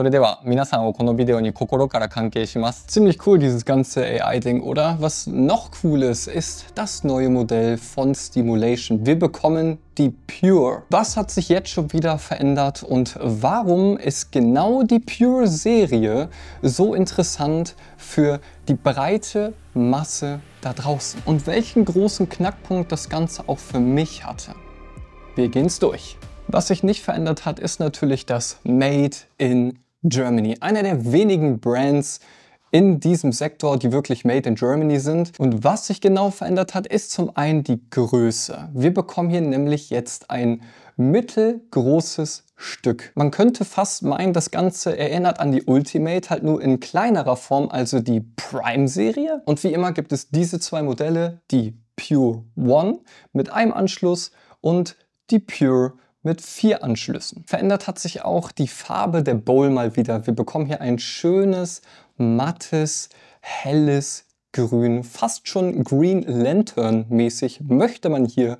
それでは皆さんをこのビデオに心から関係します。Ziemlich cool dieses ganze AI-Ding, oder? Was noch cool ist, ist das neue Modell von Stimulation. Wir bekommen die Pure. Was hat sich jetzt schon wieder verändert und warum ist genau die Pure-Serie so interessant für die breite Masse da draußen? Und welchen großen Knackpunkt das Ganze auch für mich hatte. Wir gehen's durch. Was sich nicht verändert hat, ist natürlich das Made in Germany. Einer der wenigen Brands, in diesem Sektor, die wirklich made in Germany sind. Und was sich genau verändert hat, ist zum einen die Größe. Wir bekommen hier nämlich jetzt ein mittelgroßes Stück. Man könnte fast meinen, das Ganze erinnert an die Ultimate, halt nur in kleinerer Form, also die Prime-Serie. Und wie immer gibt es diese zwei Modelle, die Pure One mit einem Anschluss und die Pure mit vier Anschlüssen. Verändert hat sich auch die Farbe der Bowl mal wieder. Wir bekommen hier ein schönes, mattes, helles Grün, fast schon Green Lantern mäßig, möchte man hier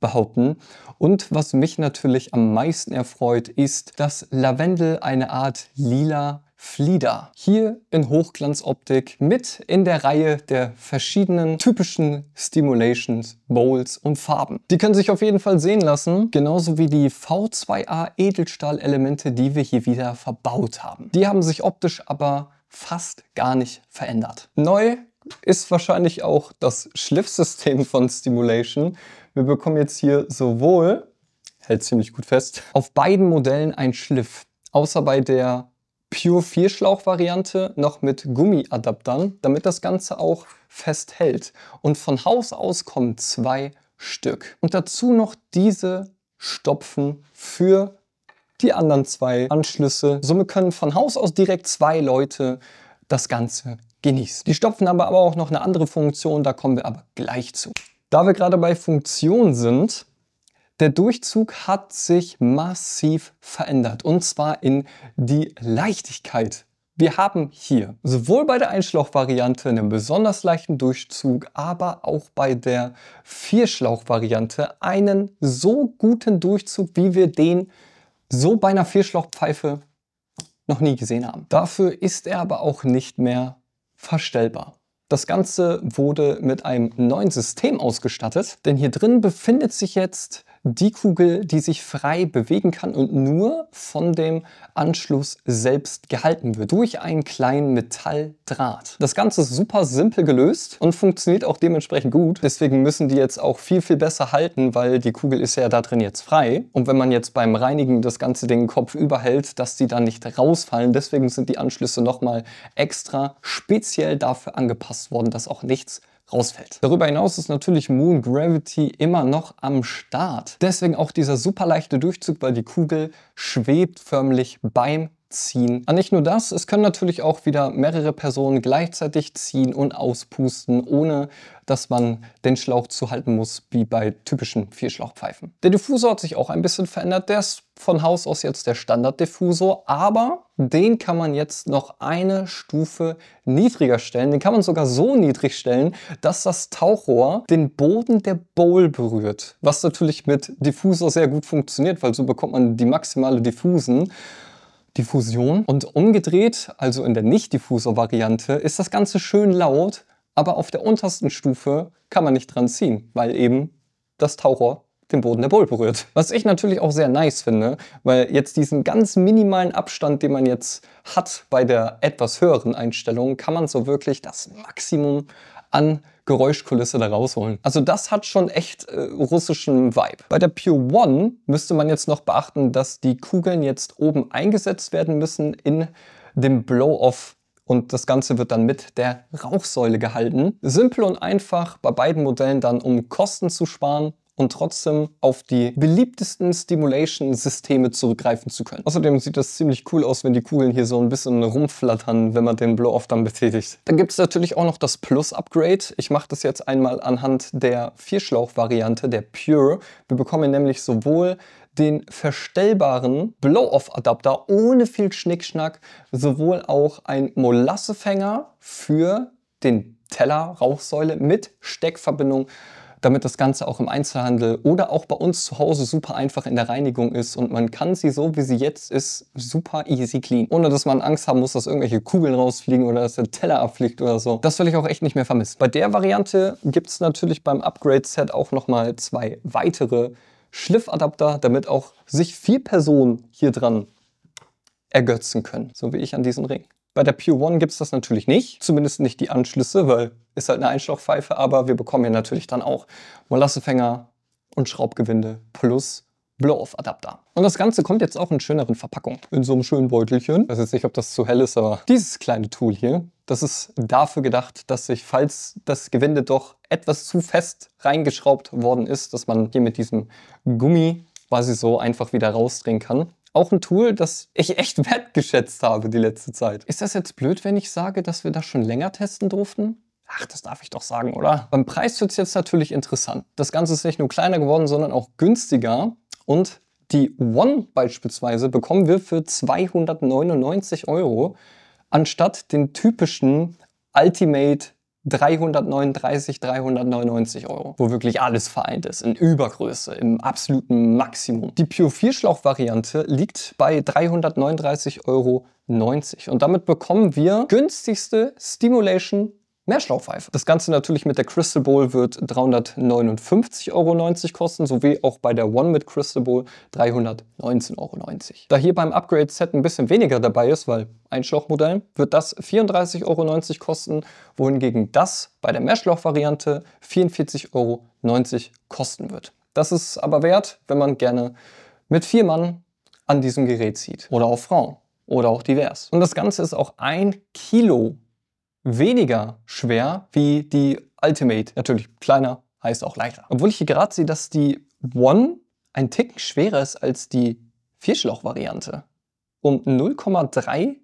behaupten. Und was mich natürlich am meisten erfreut, ist, dass Lavendel eine Art lila Flieder. Hier in Hochglanzoptik mit in der Reihe der verschiedenen typischen Stimulations, Bowls und Farben. Die können sich auf jeden Fall sehen lassen, genauso wie die V2A Edelstahlelemente, die wir hier wieder verbaut haben. Die haben sich optisch aber fast gar nicht verändert. Neu ist wahrscheinlich auch das Schliffsystem von Stimulation. Wir bekommen jetzt hier sowohl, hält ziemlich gut fest, auf beiden Modellen ein Schliff. Außer bei der Pure 4 Schlauch variante noch mit Gummiadaptern, damit das Ganze auch festhält. Und von Haus aus kommen zwei Stück. Und dazu noch diese Stopfen für die anderen zwei Anschlüsse. Somit können von Haus aus direkt zwei Leute das Ganze genießen. Die Stopfen haben aber auch noch eine andere Funktion, da kommen wir aber gleich zu. Da wir gerade bei Funktion sind, der Durchzug hat sich massiv verändert und zwar in die Leichtigkeit. Wir haben hier sowohl bei der Einschlauchvariante einen besonders leichten Durchzug, aber auch bei der Vierschlauchvariante einen so guten Durchzug, wie wir den so bei einer Vierschlauchpfeife noch nie gesehen haben. Dafür ist er aber auch nicht mehr verstellbar. Das Ganze wurde mit einem neuen System ausgestattet, denn hier drin befindet sich jetzt die Kugel, die sich frei bewegen kann und nur von dem Anschluss selbst gehalten wird, durch einen kleinen Metalldraht. Das Ganze ist super simpel gelöst und funktioniert auch dementsprechend gut. Deswegen müssen die jetzt auch viel, viel besser halten, weil die Kugel ist ja da drin jetzt frei. Und wenn man jetzt beim Reinigen das ganze Ding Kopf überhält, dass die dann nicht rausfallen. Deswegen sind die Anschlüsse nochmal extra speziell dafür angepasst worden, dass auch nichts rausfällt. Darüber hinaus ist natürlich Moon Gravity immer noch am Start. Deswegen auch dieser super leichte Durchzug, weil die Kugel schwebt förmlich beim ziehen. Aber ah, nicht nur das, es können natürlich auch wieder mehrere Personen gleichzeitig ziehen und auspusten, ohne dass man den Schlauch zuhalten muss, wie bei typischen Vierschlauchpfeifen. Der Diffusor hat sich auch ein bisschen verändert. Der ist von Haus aus jetzt der Standard-Diffusor, aber den kann man jetzt noch eine Stufe niedriger stellen. Den kann man sogar so niedrig stellen, dass das Tauchrohr den Boden der Bowl berührt. Was natürlich mit Diffusor sehr gut funktioniert, weil so bekommt man die maximale Diffusen. Diffusion. Und umgedreht, also in der Nicht-Diffusor-Variante, ist das Ganze schön laut, aber auf der untersten Stufe kann man nicht dran ziehen, weil eben das Taucher den Boden der Bowl berührt. Was ich natürlich auch sehr nice finde, weil jetzt diesen ganz minimalen Abstand, den man jetzt hat bei der etwas höheren Einstellung, kann man so wirklich das Maximum an Geräuschkulisse da rausholen. Also das hat schon echt äh, russischen Vibe. Bei der Pure One müsste man jetzt noch beachten, dass die Kugeln jetzt oben eingesetzt werden müssen in dem Blow-Off und das Ganze wird dann mit der Rauchsäule gehalten. Simpel und einfach, bei beiden Modellen dann um Kosten zu sparen und trotzdem auf die beliebtesten Stimulation-Systeme zurückgreifen zu können. Außerdem sieht das ziemlich cool aus, wenn die Kugeln hier so ein bisschen rumflattern, wenn man den Blow-Off dann betätigt. Dann gibt es natürlich auch noch das Plus-Upgrade. Ich mache das jetzt einmal anhand der Vierschlauch-Variante, der Pure. Wir bekommen nämlich sowohl den verstellbaren Blow-Off-Adapter ohne viel Schnickschnack, sowohl auch ein Molassefänger für den Teller, Rauchsäule mit Steckverbindung damit das Ganze auch im Einzelhandel oder auch bei uns zu Hause super einfach in der Reinigung ist und man kann sie so, wie sie jetzt ist, super easy clean. Ohne dass man Angst haben muss, dass irgendwelche Kugeln rausfliegen oder dass der Teller abfliegt oder so. Das will ich auch echt nicht mehr vermissen. Bei der Variante gibt es natürlich beim Upgrade-Set auch nochmal zwei weitere Schliffadapter, damit auch sich vier Personen hier dran ergötzen können. So wie ich an diesem Ring. Bei der Pure One gibt es das natürlich nicht, zumindest nicht die Anschlüsse, weil ist halt eine Einschlauchpfeife, aber wir bekommen hier natürlich dann auch Molassefänger und Schraubgewinde plus Blow-Off-Adapter. Und das Ganze kommt jetzt auch in schöneren Verpackungen. In so einem schönen Beutelchen. Ich weiß jetzt nicht, ob das zu hell ist, aber dieses kleine Tool hier, das ist dafür gedacht, dass sich, falls das Gewinde doch etwas zu fest reingeschraubt worden ist, dass man hier mit diesem Gummi quasi so einfach wieder rausdrehen kann auch ein Tool, das ich echt wertgeschätzt habe die letzte Zeit. Ist das jetzt blöd, wenn ich sage, dass wir das schon länger testen durften? Ach, das darf ich doch sagen, oder? Beim Preis wird es jetzt natürlich interessant. Das Ganze ist nicht nur kleiner geworden, sondern auch günstiger. Und die One beispielsweise bekommen wir für 299 Euro anstatt den typischen Ultimate 339, 399 Euro, wo wirklich alles vereint ist, in Übergröße, im absoluten Maximum. Die Pure 4 Schlauch Variante liegt bei 339,90 Euro und damit bekommen wir günstigste Stimulation Mehrschlauchpfeife. Das Ganze natürlich mit der Crystal Bowl wird 359,90 Euro kosten, sowie auch bei der One mit Crystal Bowl 319,90 Euro. Da hier beim Upgrade-Set ein bisschen weniger dabei ist, weil ein Schlauchmodell, wird das 34,90 Euro kosten, wohingegen das bei der Mehrschlauch-Variante 44,90 Euro kosten wird. Das ist aber wert, wenn man gerne mit vier Mann an diesem Gerät zieht. Oder auch Frauen. Oder auch divers. Und das Ganze ist auch ein Kilo weniger schwer wie die Ultimate. Natürlich kleiner heißt auch leichter. Obwohl ich hier gerade sehe, dass die One ein Ticken schwerer ist als die Vierschlauch-Variante. Um 0,3,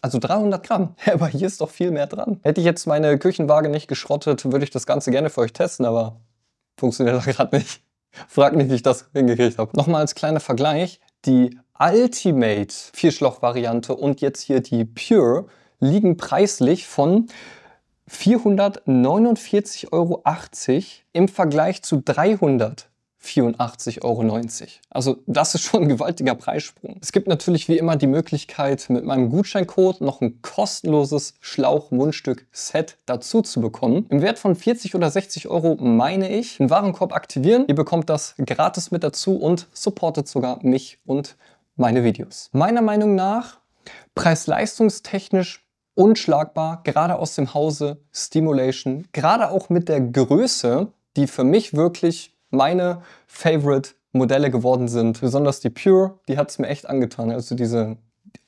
also 300 Gramm. Aber hier ist doch viel mehr dran. Hätte ich jetzt meine Küchenwaage nicht geschrottet, würde ich das Ganze gerne für euch testen, aber funktioniert doch gerade nicht. Fragt nicht, wie ich das hingekriegt habe. Nochmal als kleiner Vergleich, die Ultimate Vierschlauch-Variante und jetzt hier die Pure liegen preislich von 449,80 Euro im Vergleich zu 300 84,90 Euro. Also das ist schon ein gewaltiger Preissprung. Es gibt natürlich wie immer die Möglichkeit, mit meinem Gutscheincode noch ein kostenloses Schlauch-Mundstück-Set dazu zu bekommen. Im Wert von 40 oder 60 Euro meine ich, einen Warenkorb aktivieren. Ihr bekommt das gratis mit dazu und supportet sogar mich und meine Videos. Meiner Meinung nach preis-leistungstechnisch unschlagbar, gerade aus dem Hause Stimulation, gerade auch mit der Größe, die für mich wirklich meine Favorite Modelle geworden sind. Besonders die Pure, die hat es mir echt angetan. Also diese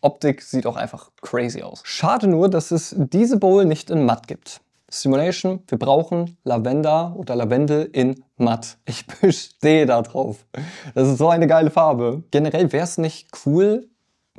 Optik sieht auch einfach crazy aus. Schade nur, dass es diese Bowl nicht in matt gibt. Simulation, wir brauchen Lavender oder Lavendel in matt. Ich bestehe darauf. Das ist so eine geile Farbe. Generell wäre es nicht cool,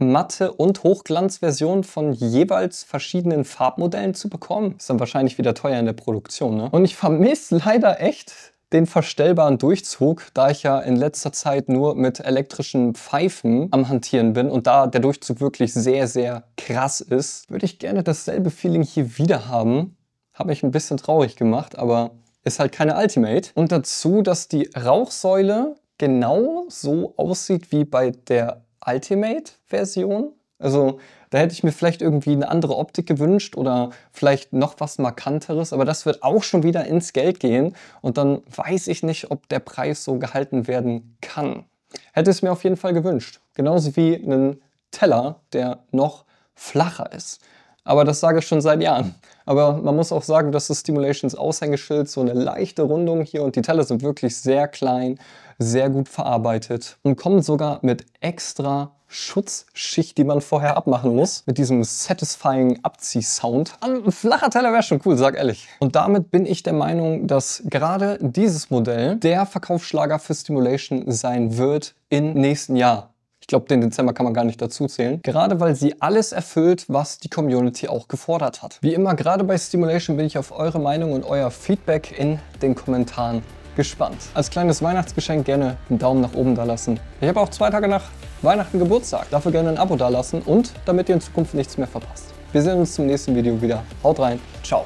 Matte und Hochglanzversion von jeweils verschiedenen Farbmodellen zu bekommen. Ist dann wahrscheinlich wieder teuer in der Produktion. Ne? Und ich vermisse leider echt den verstellbaren Durchzug, da ich ja in letzter Zeit nur mit elektrischen Pfeifen am Hantieren bin und da der Durchzug wirklich sehr, sehr krass ist, würde ich gerne dasselbe Feeling hier wieder haben. Habe ich ein bisschen traurig gemacht, aber ist halt keine Ultimate. Und dazu, dass die Rauchsäule genau so aussieht wie bei der Ultimate-Version. Also da hätte ich mir vielleicht irgendwie eine andere Optik gewünscht oder vielleicht noch was Markanteres, aber das wird auch schon wieder ins Geld gehen und dann weiß ich nicht, ob der Preis so gehalten werden kann. Hätte es mir auf jeden Fall gewünscht. Genauso wie einen Teller, der noch flacher ist. Aber das sage ich schon seit Jahren. Aber man muss auch sagen, dass das Stimulations Aushängeschild so eine leichte Rundung hier und die Teller sind wirklich sehr klein, sehr gut verarbeitet und kommen sogar mit extra Schutzschicht, die man vorher abmachen muss, mit diesem satisfying Abziehsound. Ein flacher Teller wäre schon cool, sag ehrlich. Und damit bin ich der Meinung, dass gerade dieses Modell der Verkaufsschlager für Stimulation sein wird im nächsten Jahr glaube, den Dezember kann man gar nicht dazu zählen. Gerade weil sie alles erfüllt, was die Community auch gefordert hat. Wie immer, gerade bei Stimulation bin ich auf eure Meinung und euer Feedback in den Kommentaren gespannt. Als kleines Weihnachtsgeschenk gerne einen Daumen nach oben da lassen. Ich habe auch zwei Tage nach Weihnachten Geburtstag. Dafür gerne ein Abo da lassen und damit ihr in Zukunft nichts mehr verpasst. Wir sehen uns zum nächsten Video wieder. Haut rein. Ciao.